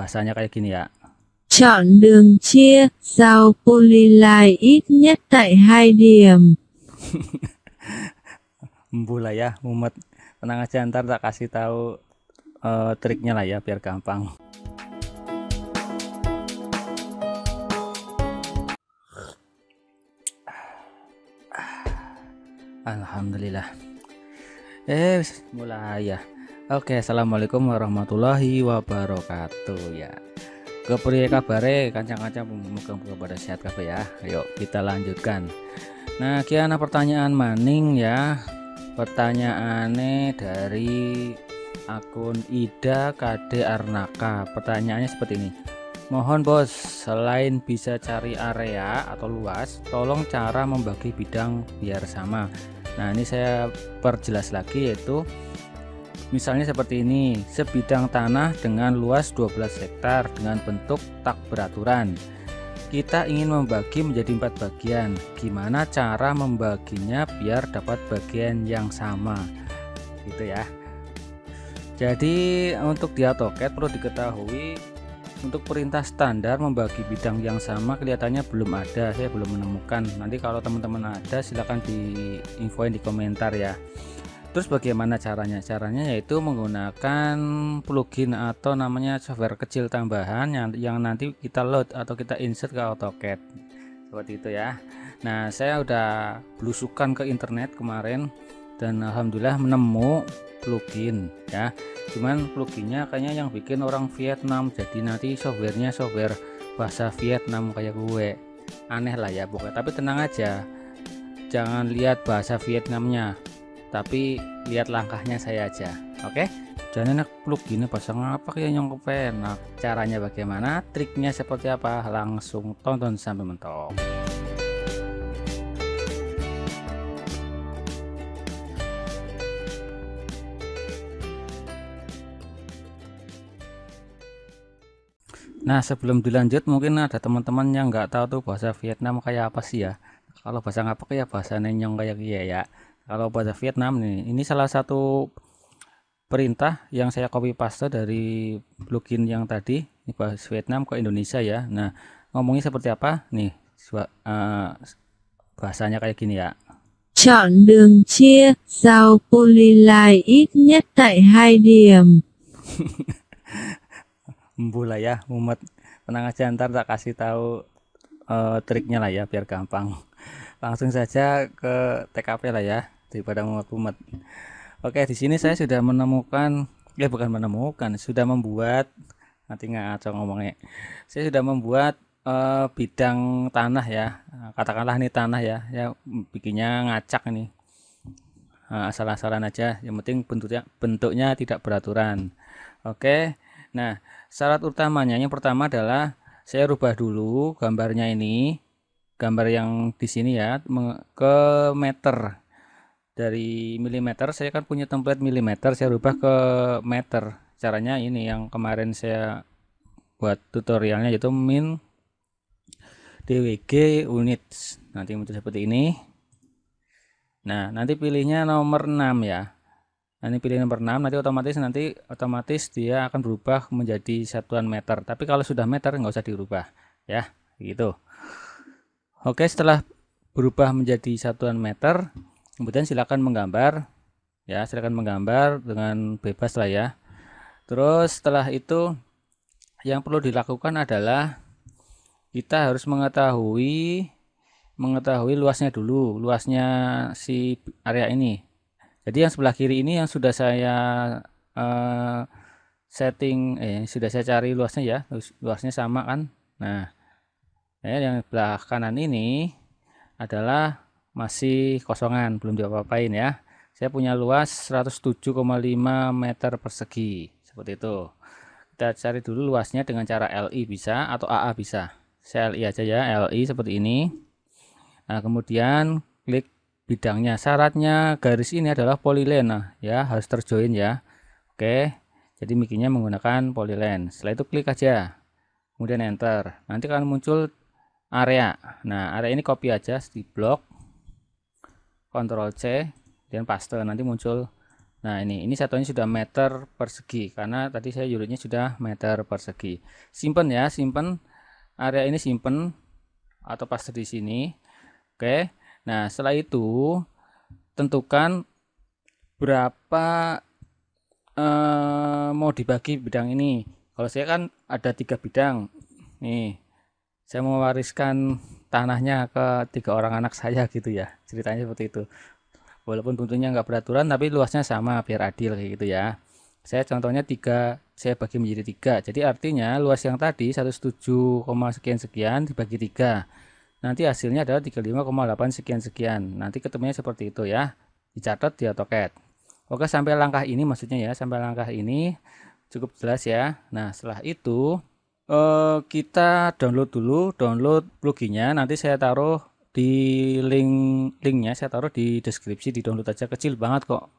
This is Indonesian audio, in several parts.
bahasanya kayak gini ya. Chọn đường chia, giao polyline ít nhất tại hai điểm. Mbula ya, umat. Tenang aja ntar tak kasih tahu uh, triknya lah ya biar gampang. Alhamdulillah. Eh, mulai ya. Oke, assalamualaikum warahmatullahi wabarakatuh ya. Kepriye kabare kancang-kancang muka-muka pada sehat kabeh ya. Ayo kita lanjutkan. Nah, kiana pertanyaan maning ya. Pertanyaannya dari akun Ida KD Arnaka. Pertanyaannya seperti ini. Mohon bos, selain bisa cari area atau luas, tolong cara membagi bidang biar sama. Nah ini saya perjelas lagi yaitu Misalnya seperti ini, sebidang tanah dengan luas 12 hektar dengan bentuk tak beraturan. Kita ingin membagi menjadi empat bagian. Gimana cara membaginya biar dapat bagian yang sama? Gitu ya. Jadi untuk di AutoCAD perlu diketahui untuk perintah standar membagi bidang yang sama kelihatannya belum ada saya belum menemukan nanti kalau teman-teman ada silahkan di diinfoin di komentar ya Terus bagaimana caranya? Caranya yaitu menggunakan plugin atau namanya software kecil tambahan yang, yang nanti kita load atau kita insert ke AutoCAD. Seperti itu ya. Nah, saya udah belusukan ke internet kemarin dan alhamdulillah menemu plugin ya. Cuman pluginnya kayaknya yang bikin orang Vietnam. Jadi nanti softwarenya software bahasa Vietnam kayak gue. Aneh lah ya pokoknya, tapi tenang aja. Jangan lihat bahasa Vietnamnya, tapi lihat langkahnya saya aja oke okay? jangan enak peluk gini pasang apa kayak nyongkep enak caranya bagaimana triknya seperti apa langsung tonton sampai mentok Nah sebelum dilanjut mungkin ada teman-teman yang nggak tahu tuh bahasa Vietnam kayak apa sih ya kalau bahasa ngapak ya bahasa nenyong kayak iya ya kalau bahasa Vietnam nih ini salah satu perintah yang saya copy paste dari plugin yang tadi ini bahasa Vietnam ke Indonesia ya nah ngomongnya seperti apa nih uh, bahasanya kayak gini ya chọn đường chia sau polyline ít nhất tại hai điểm Mbula ya umat tenang aja ntar tak kasih tahu uh, triknya lah ya biar gampang langsung saja ke TKP lah ya daripada umat-umat. Oke, di sini saya sudah menemukan ya bukan menemukan, sudah membuat nanti ngaco ngomongnya. Saya sudah membuat eh, bidang tanah ya. Eh, katakanlah ini tanah ya, ya bikinnya ngacak ini. Eh, asal-asalan aja, yang penting bentuknya bentuknya tidak beraturan. Oke. Nah, syarat utamanya yang pertama adalah saya rubah dulu gambarnya ini gambar yang di sini ya ke meter dari milimeter saya kan punya template milimeter saya rubah ke meter caranya ini yang kemarin saya buat tutorialnya yaitu min dwg units nanti muncul seperti ini nah nanti pilihnya nomor 6 ya nanti pilih nomor 6 nanti otomatis nanti otomatis dia akan berubah menjadi satuan meter tapi kalau sudah meter nggak usah dirubah ya gitu oke setelah berubah menjadi satuan meter kemudian silakan menggambar ya silakan menggambar dengan bebas lah ya terus setelah itu yang perlu dilakukan adalah kita harus mengetahui mengetahui luasnya dulu luasnya si area ini jadi yang sebelah kiri ini yang sudah saya uh, setting eh sudah saya cari luasnya ya luasnya sama kan nah ya, yang sebelah kanan ini adalah masih kosongan belum diapa-apain ya saya punya luas 107,5 meter persegi seperti itu kita cari dulu luasnya dengan cara LI bisa atau AA bisa saya LI aja ya LI seperti ini nah kemudian klik bidangnya syaratnya garis ini adalah nah, ya harus terjoin ya oke jadi mikinya menggunakan polyline setelah itu klik aja kemudian enter nanti akan muncul area nah area ini copy aja di blok Ctrl C dan paste nanti muncul nah ini ini satunya sudah meter persegi karena tadi saya unitnya sudah meter persegi simpen ya simpen area ini simpen atau paste di sini oke nah setelah itu tentukan berapa eh, mau dibagi bidang ini kalau saya kan ada tiga bidang nih saya mewariskan tanahnya ke tiga orang anak saya gitu ya ceritanya seperti itu walaupun tentunya nggak beraturan tapi luasnya sama biar adil kayak gitu ya saya contohnya tiga saya bagi menjadi tiga jadi artinya luas yang tadi 107, sekian sekian dibagi tiga nanti hasilnya adalah 35,8 sekian sekian nanti ketemunya seperti itu ya dicatat di AutoCAD oke sampai langkah ini maksudnya ya sampai langkah ini cukup jelas ya nah setelah itu Eh, kita download dulu download pluginnya nanti saya taruh di link linknya saya taruh di deskripsi di download aja kecil banget kok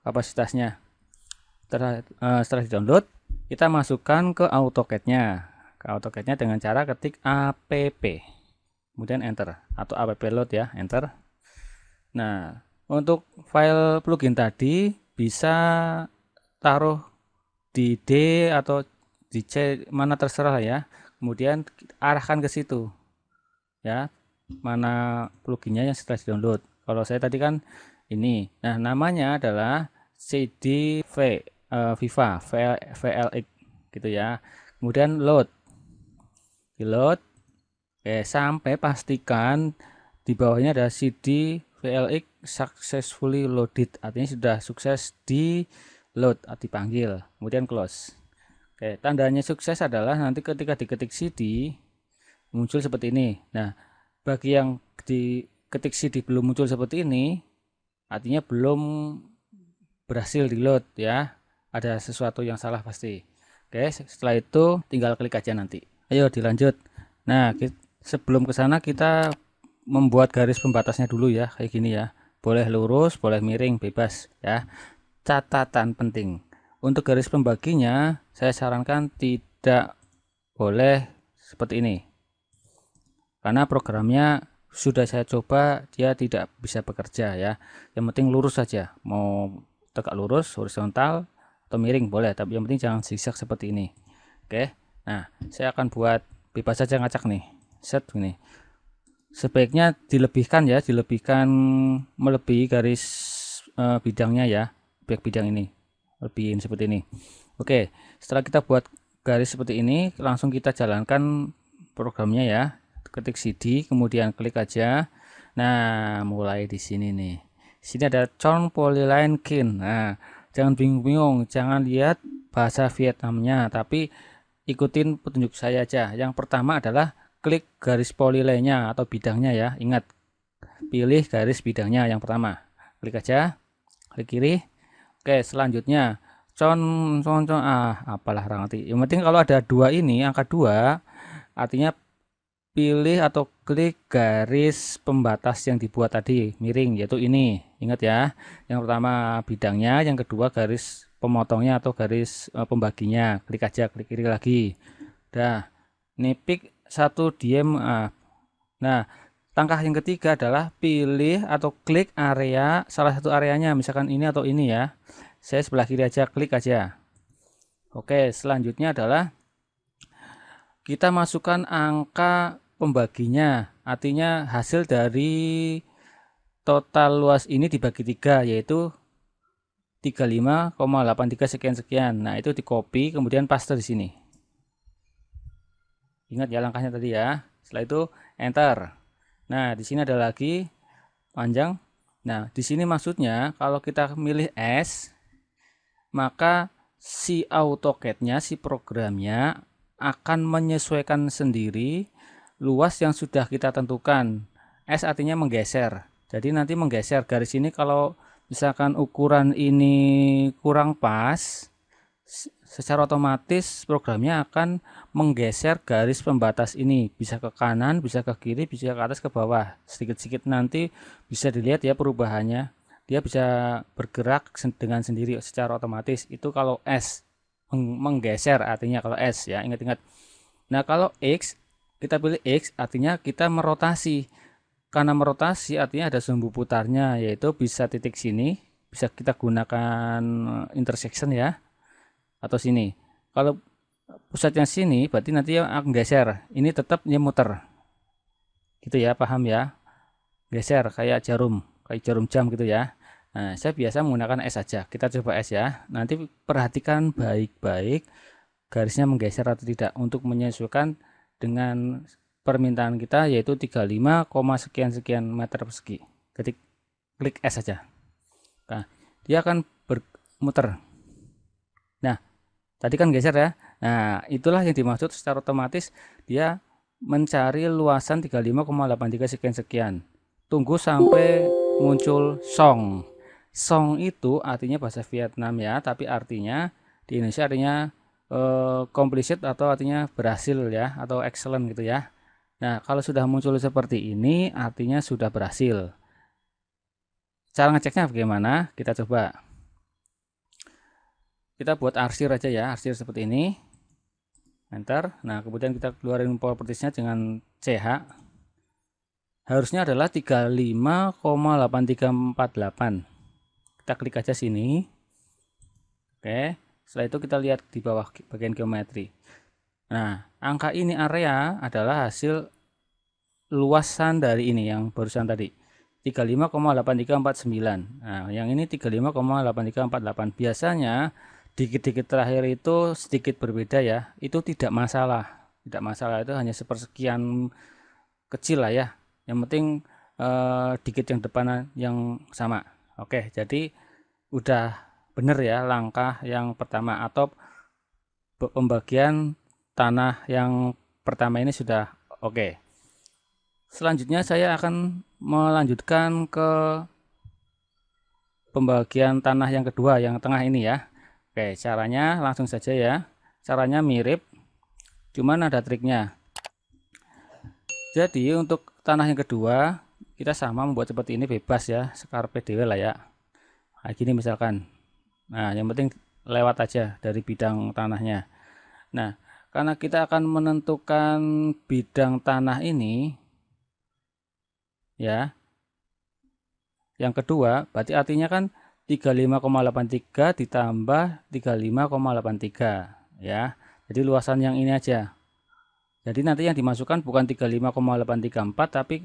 kapasitasnya setelah, uh, setelah di download kita masukkan ke AutoCAD nya ke AutoCAD nya dengan cara ketik app kemudian enter atau app load ya enter nah untuk file plugin tadi bisa taruh di D atau di C mana terserah ya kemudian arahkan ke situ ya mana pluginnya yang setelah di download kalau saya tadi kan ini nah namanya adalah CDV uh, eh, Viva VL, VLX gitu ya kemudian load di load Oke, sampai pastikan di bawahnya ada CD VLX successfully loaded artinya sudah sukses di load atau dipanggil kemudian close Oke, tandanya sukses adalah nanti ketika diketik CD muncul seperti ini. Nah, bagi yang diketik CD belum muncul seperti ini, artinya belum berhasil di-load ya. Ada sesuatu yang salah pasti. Oke, setelah itu tinggal klik aja nanti. Ayo dilanjut. Nah, kita, sebelum ke sana kita membuat garis pembatasnya dulu ya, kayak gini ya. Boleh lurus, boleh miring, bebas ya. Catatan penting untuk garis pembaginya, saya sarankan tidak boleh seperti ini. Karena programnya sudah saya coba, dia tidak bisa bekerja ya. Yang penting lurus saja. Mau tegak lurus, horizontal, atau miring boleh, tapi yang penting jangan zigzag seperti ini. Oke. Nah, saya akan buat pipa saja ngacak nih. Set ini. Sebaiknya dilebihkan ya, dilebihkan melebihi garis uh, bidangnya ya, objek bidang ini lebihin seperti ini oke setelah kita buat garis seperti ini langsung kita jalankan programnya ya ketik CD kemudian klik aja nah mulai di sini nih sini ada Chon Polyline Kin nah jangan bingung-bingung jangan lihat bahasa Vietnamnya tapi ikutin petunjuk saya aja yang pertama adalah klik garis polyline-nya atau bidangnya ya ingat pilih garis bidangnya yang pertama klik aja klik kiri Oke, selanjutnya con con con ah apalah nanti. Yang penting kalau ada dua ini angka dua artinya pilih atau klik garis pembatas yang dibuat tadi miring yaitu ini ingat ya yang pertama bidangnya yang kedua garis pemotongnya atau garis uh, pembaginya klik aja klik kiri lagi dah nipik satu diem uh. nah Langkah yang ketiga adalah pilih atau klik area salah satu areanya, misalkan ini atau ini ya. Saya sebelah kiri aja, klik aja. Oke, selanjutnya adalah kita masukkan angka pembaginya, artinya hasil dari total luas ini dibagi tiga, yaitu 35,83 sekian-sekian. Nah, itu di copy, kemudian paste di sini. Ingat ya langkahnya tadi ya. Setelah itu, enter. Nah, di sini ada lagi panjang. Nah, di sini maksudnya kalau kita milih S, maka si AutoCAD-nya, si programnya akan menyesuaikan sendiri luas yang sudah kita tentukan. S artinya menggeser. Jadi nanti menggeser garis ini kalau misalkan ukuran ini kurang pas, secara otomatis programnya akan menggeser garis pembatas ini bisa ke kanan bisa ke kiri bisa ke atas ke bawah sedikit-sedikit nanti bisa dilihat ya perubahannya dia bisa bergerak dengan sendiri secara otomatis itu kalau S menggeser artinya kalau S ya ingat-ingat nah kalau X kita pilih X artinya kita merotasi karena merotasi artinya ada sumbu putarnya yaitu bisa titik sini bisa kita gunakan intersection ya atau sini. Kalau pusatnya sini berarti nanti akan geser. Ini tetapnya muter. Gitu ya, paham ya? Geser kayak jarum, kayak jarum jam gitu ya. Nah, saya biasa menggunakan S aja. Kita coba S ya. Nanti perhatikan baik-baik garisnya menggeser atau tidak untuk menyesuaikan dengan permintaan kita yaitu 35, sekian sekian meter persegi. Ketik klik S saja. Nah, dia akan bermuter Nah, tadi kan geser ya. Nah, itulah yang dimaksud secara otomatis dia mencari luasan 35,83 sekian-sekian. Tunggu sampai muncul song. Song itu artinya bahasa Vietnam ya, tapi artinya di Indonesia artinya eh, completed atau artinya berhasil ya atau excellent gitu ya. Nah, kalau sudah muncul seperti ini artinya sudah berhasil. Cara ngeceknya bagaimana? Kita coba kita buat arsir aja ya arsir seperti ini enter nah kemudian kita keluarin propertiesnya dengan ch harusnya adalah 35,8348 kita klik aja sini oke setelah itu kita lihat di bawah bagian geometri nah angka ini area adalah hasil luasan dari ini yang barusan tadi 35,8349 nah yang ini 35,8348 biasanya dikit-dikit terakhir itu sedikit berbeda ya itu tidak masalah tidak masalah itu hanya sepersekian kecil lah ya yang penting eh, dikit yang depan yang sama oke jadi udah benar ya langkah yang pertama atau pembagian tanah yang pertama ini sudah oke selanjutnya saya akan melanjutkan ke pembagian tanah yang kedua yang tengah ini ya Oke, caranya langsung saja ya. Caranya mirip, cuman ada triknya. Jadi untuk tanah yang kedua, kita sama membuat seperti ini bebas ya, sekar PDW lah ya. Nah, gini misalkan. Nah, yang penting lewat aja dari bidang tanahnya. Nah, karena kita akan menentukan bidang tanah ini, ya. Yang kedua, berarti artinya kan 35,83 ditambah 35,83 ya. Jadi luasan yang ini aja. Jadi nanti yang dimasukkan bukan 35,834 tapi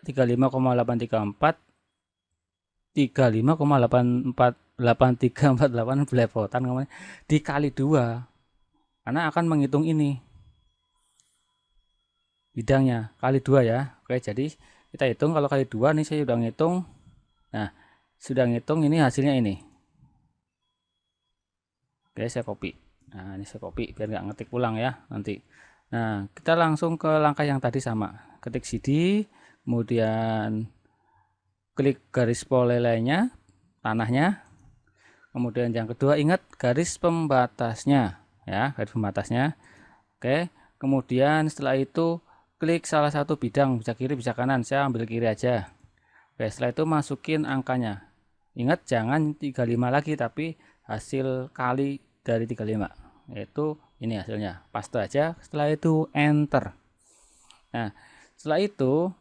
35,834 35,848 belepotan namanya dikali dua karena akan menghitung ini bidangnya kali dua ya oke jadi kita hitung kalau kali dua nih saya sudah ngitung nah sudah ngitung ini hasilnya ini oke saya copy nah ini saya copy biar nggak ngetik pulang ya nanti nah kita langsung ke langkah yang tadi sama ketik CD kemudian klik garis lainnya, tanahnya kemudian yang kedua ingat garis pembatasnya ya garis pembatasnya oke kemudian setelah itu klik salah satu bidang bisa kiri bisa kanan saya ambil kiri aja oke setelah itu masukin angkanya ingat jangan 35 lagi tapi hasil kali dari 35 yaitu ini hasilnya paste aja setelah itu enter nah setelah itu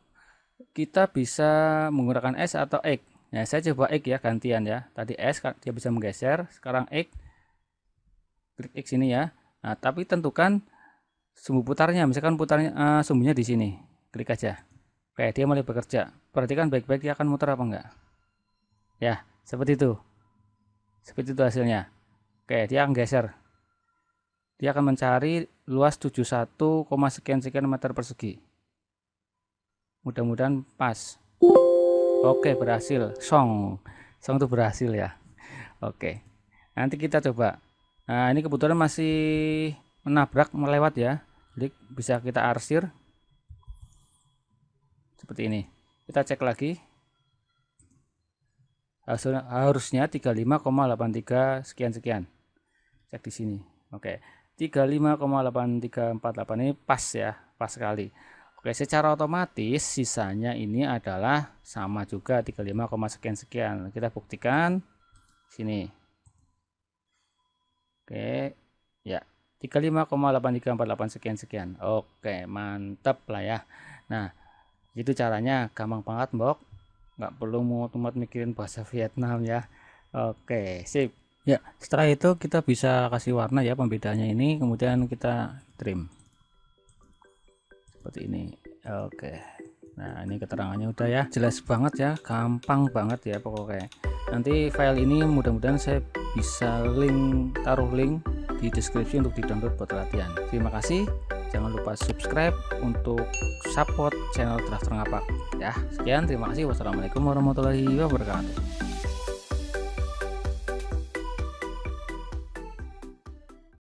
kita bisa menggunakan S atau X nah saya coba X ya gantian ya tadi S dia bisa menggeser sekarang X klik X ini ya nah tapi tentukan sumbu putarnya misalkan putarnya uh, sumbunya di sini klik aja Oke, dia mulai bekerja. Perhatikan baik-baik dia akan muter apa enggak ya seperti itu seperti itu hasilnya oke dia akan geser dia akan mencari luas 71, sekian sekian meter persegi mudah-mudahan pas oke berhasil song song itu berhasil ya oke nanti kita coba nah ini kebetulan masih menabrak melewat ya jadi bisa kita arsir seperti ini kita cek lagi harusnya 35,83 sekian sekian cek di sini oke 35,8348 ini pas ya pas sekali oke secara otomatis sisanya ini adalah sama juga 35, sekian sekian kita buktikan sini oke ya 35,8348 sekian sekian oke mantap lah ya nah itu caranya gampang banget mbok nggak perlu mau tempat mikirin bahasa Vietnam ya oke sip ya setelah itu kita bisa kasih warna ya pembedanya ini kemudian kita trim seperti ini oke nah ini keterangannya udah ya jelas banget ya gampang banget ya pokoknya nanti file ini mudah-mudahan saya bisa link taruh link di deskripsi untuk didownload buat latihan terima kasih jangan lupa subscribe untuk support channel Trust Ngapak ya sekian terima kasih wassalamualaikum warahmatullahi wabarakatuh